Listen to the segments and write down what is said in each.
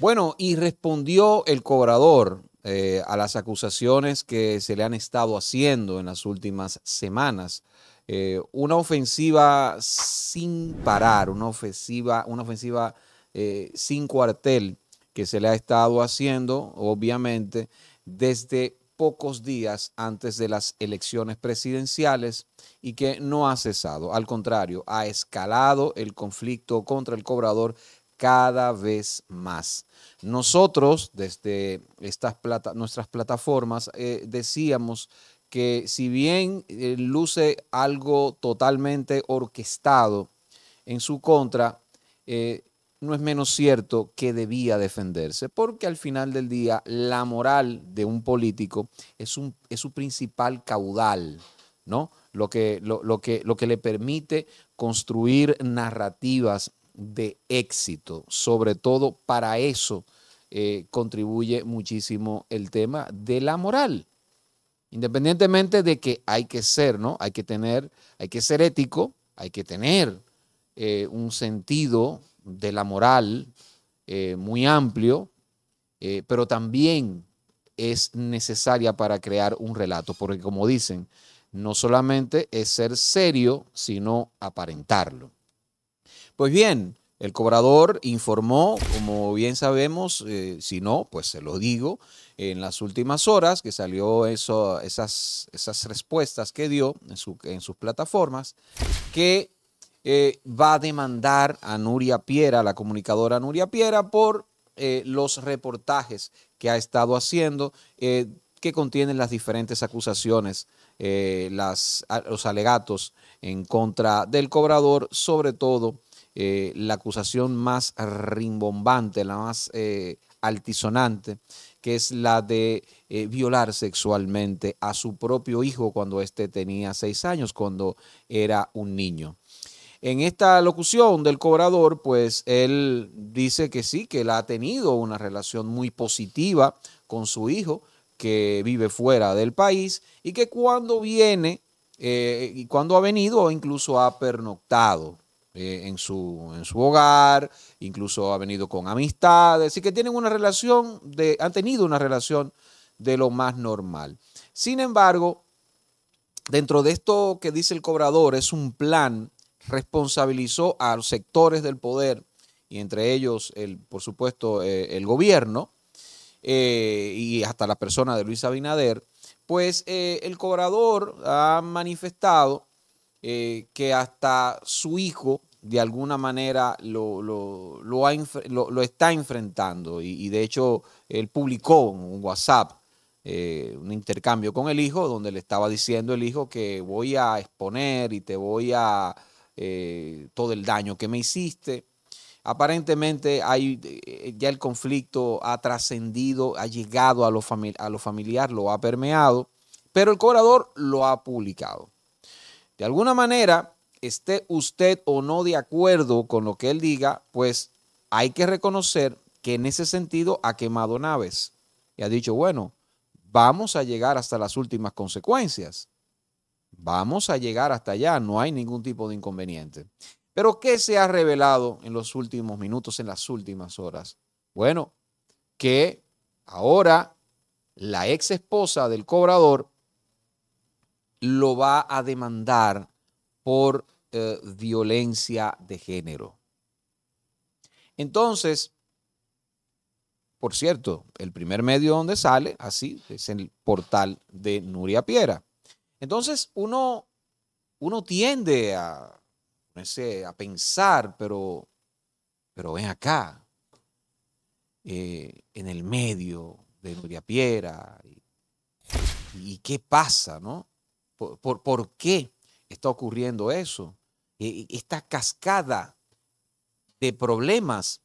Bueno, y respondió el cobrador eh, a las acusaciones que se le han estado haciendo en las últimas semanas. Eh, una ofensiva sin parar, una ofensiva, una ofensiva eh, sin cuartel que se le ha estado haciendo, obviamente, desde pocos días antes de las elecciones presidenciales y que no ha cesado. Al contrario, ha escalado el conflicto contra el cobrador cada vez más. Nosotros, desde estas nuestras plataformas, eh, decíamos que si bien eh, luce algo totalmente orquestado en su contra, eh, no es menos cierto que debía defenderse, porque al final del día la moral de un político es, un, su principal caudal, ¿no? Lo que, lo, que, lo que le permite construir narrativas de éxito. Sobre todo para eso eh, contribuye muchísimo el tema de la moral. Independientemente de que hay que ser, ¿no? Hay que tener, hay que ser ético, hay que tener eh, un sentido de la moral eh, muy amplio, pero también es necesaria para crear un relato, porque como dicen, no solamente es ser serio, sino aparentarlo. Pues bien, el cobrador informó, como bien sabemos, eh, si no, pues se lo digo, en las últimas horas que salió eso, esas, esas respuestas que dio en, sus plataformas, que eh, va a demandar a Nuria Piera, la comunicadora Nuria Piera, por eh, los reportajes que ha estado haciendo, que contienen las diferentes acusaciones, los alegatos en contra del cobrador, sobre todo eh, la acusación más rimbombante, la más eh, altisonante, que es la de eh, violar sexualmente a su propio hijo cuando éste tenía seis años, cuando era un niño. En esta locución del cobrador, pues él dice que sí, que él ha tenido una relación muy positiva con su hijo, que vive fuera del país y que cuando viene y cuando ha venido incluso ha pernoctado. Eh, en, su, hogar, incluso ha venido con amistades, y que tienen una relación, de, han tenido una relación de lo más normal. Sin embargo, dentro de esto que dice el cobrador, es un plan, responsabilizó a los sectores del poder y entre ellos, el, por supuesto, eh, el gobierno eh, y hasta la persona de Luis Abinader, pues el cobrador ha manifestado eh, que hasta su hijo de alguna manera lo, lo, está enfrentando y, de hecho él publicó un WhatsApp eh, un intercambio con el hijo donde le estaba diciendo el hijo que voy a exponer y te voy a eh, todo el daño que me hiciste. Aparentemente hay, ya el conflicto ha trascendido, ha llegado a lo, a lo familiar, lo ha permeado, pero el cobrador lo ha publicado de alguna manera, esté usted o no de acuerdo con lo que él diga, pues hay que reconocer que en ese sentido ha quemado naves y ha dicho, bueno, vamos a llegar hasta las últimas consecuencias. Vamos a llegar hasta allá, no hay ningún tipo de inconveniente. Pero ¿qué se ha revelado en los últimos minutos, en las últimas horas? Bueno, que ahora la ex esposa del cobrador lo va a demandar por eh, violencia de género. Entonces, por cierto, el primer medio donde sale, así, es el portal de Nuria Piera. Entonces, uno, uno tiende a, a pensar, pero, pero ven acá, eh, en el medio de Nuria Piera, y, y qué pasa, ¿no? por, qué está ocurriendo eso. E, e, esta cascada de problemas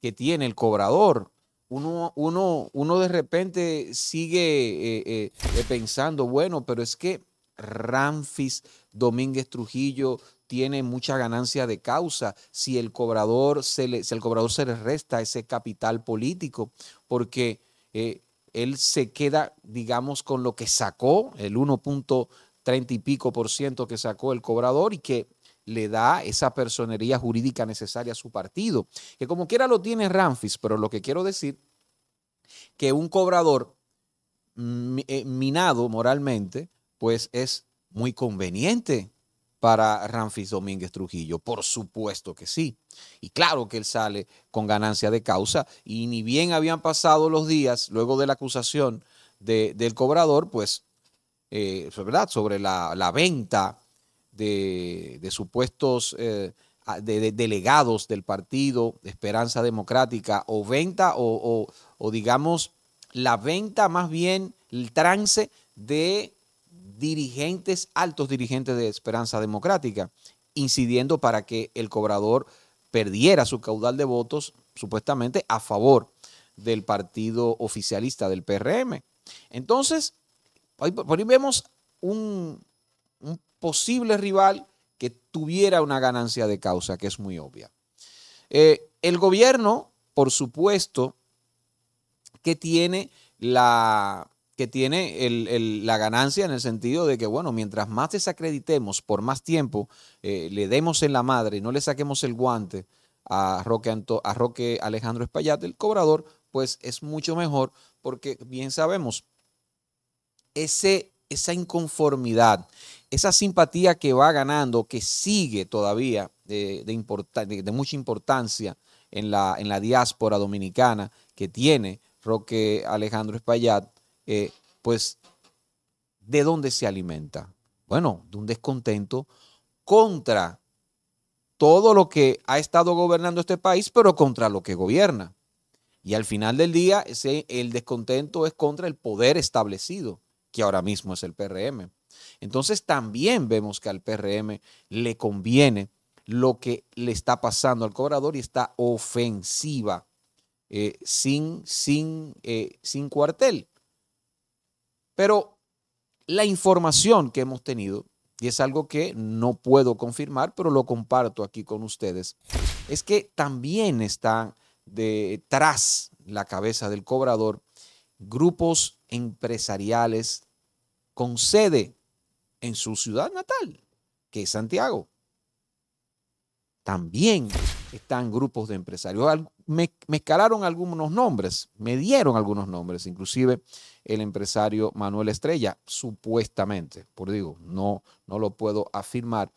que tiene el cobrador. Uno, de repente sigue eh, eh, eh, pensando, bueno, pero es que Ramfis Domínguez Trujillo tiene mucha ganancia de causa si el cobrador se le, cobrador se le resta ese capital político, porque él se queda, digamos, con lo que sacó, el 1 treinta y pico por ciento que sacó el cobrador y que le da esa personería jurídica necesaria a su partido, que como quiera lo tiene Ramfis, pero lo que quiero decir que un cobrador mm, eh, minado moralmente, pues es muy conveniente para Ramfis Domínguez Trujillo? Por supuesto que sí. Y claro que él sale con ganancia de causa y ni bien habían pasado los días luego de la acusación del cobrador, pues eh, sobre la, venta de, supuestos eh, de, delegados del partido de Esperanza Democrática, o venta o digamos la venta más bien, el trance de dirigentes, altos dirigentes de Esperanza Democrática, incidiendo para que el cobrador perdiera su caudal de votos supuestamente a favor del partido oficialista del PRM. Entonces, por ahí vemos un, posible rival que tuviera una ganancia de causa, que es muy obvia. Eh, el gobierno, por supuesto, que tiene la, que tiene la ganancia en el sentido de que, bueno, mientras más desacreditemos por más tiempo, eh, le demos en la madre y no le saquemos el guante a Roque, a Roque Alejandro Espaillat, el cobrador, pues es mucho mejor porque bien sabemos, ese, esa inconformidad, esa simpatía que va ganando, que sigue todavía de, mucha importancia en la, en la diáspora dominicana que tiene Roque Alejandro Espaillat, eh, pues, ¿de dónde se alimenta? Bueno, de un descontento contra todo lo que ha estado gobernando este país, pero contra lo que gobierna. Y al final del día, ese, el descontento es contra el poder establecido que ahora mismo es el PRM. Entonces también vemos que al PRM le conviene lo que le está pasando al cobrador y está ofensiva, eh, sin, sin, eh, sin cuartel. Pero la información que hemos tenido, y es algo que no puedo confirmar, pero lo comparto aquí con ustedes, es que también están detrás la cabeza del cobrador grupos empresariales con sede en su ciudad natal, que es Santiago. También están grupos de empresarios. Me, escalaron algunos nombres, me dieron algunos nombres, inclusive el empresario Manuel Estrella, supuestamente, por digo, no, no lo puedo afirmar,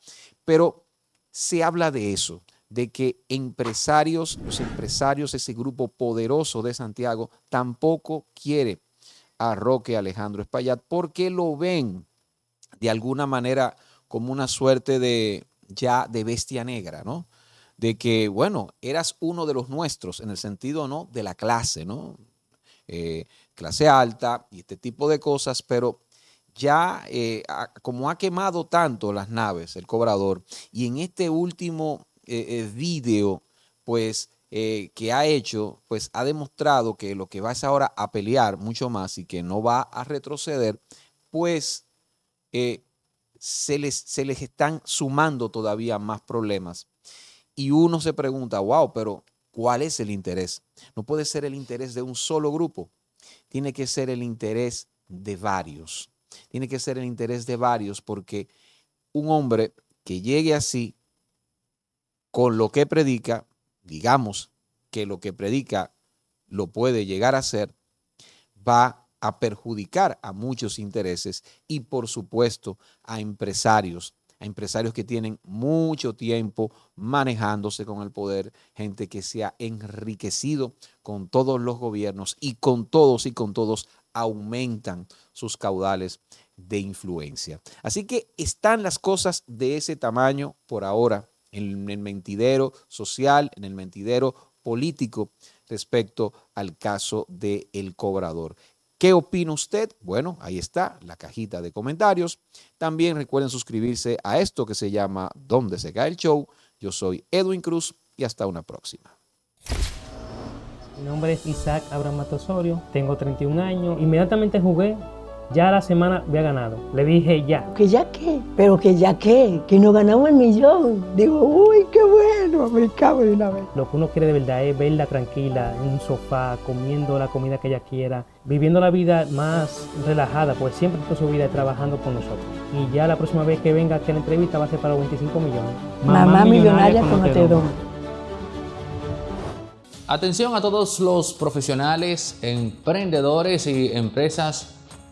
pero se habla de eso, de que empresarios, los empresarios, ese grupo poderoso de Santiago, tampoco quiere a Roque Alejandro Espaillat porque lo ven de alguna manera como una suerte de ya de bestia negra, ¿no? De que, bueno, eras uno de los nuestros en el sentido, ¿no? De la clase, ¿no? Eh, clase alta y este tipo de cosas, pero ya eh, como ha quemado tanto las naves el cobrador y en este último eh, video, pues eh, que ha hecho, pues ha demostrado que lo que va es ahora a pelear mucho más y que no va a retroceder, pues eh, se, les, se les están sumando todavía más problemas. Y uno se pregunta, wow, pero ¿cuál es el interés? No puede ser el interés de un solo grupo, tiene que ser el interés de varios. Tiene que ser el interés de varios porque un hombre que llegue así con lo que predica digamos que lo que predica lo puede llegar a ser, va a perjudicar a muchos intereses y por supuesto a empresarios, a empresarios que tienen mucho tiempo manejándose con el poder, gente que se ha enriquecido con todos los gobiernos y con todos y con todos aumentan sus caudales de influencia. Así que están las cosas de ese tamaño por ahora en el mentidero social, en el mentidero político respecto al caso del cobrador. ¿Qué opina usted? Bueno, ahí está la cajita de comentarios. También recuerden suscribirse a esto que se llama Donde se cae el show. Yo soy Edwin Cruz y hasta una próxima. Mi nombre es Isaac Abraham Matosorio, tengo 31 años. Inmediatamente jugué ya la semana había ganado. Le dije ya. ¿Que ya qué? ¿Pero que ya qué? Que no ganamos el millón. Digo, uy, qué bueno, encanta de una vez. Lo que uno quiere de verdad es verla tranquila, en un sofá, comiendo la comida que ella quiera, viviendo la vida más relajada, pues siempre toda su vida trabajando con nosotros. Y ya la próxima vez que venga aquí a la entrevista va a ser para los 25 millones. Mamá, millonaria, con con doy. Atención a todos los profesionales, emprendedores y empresas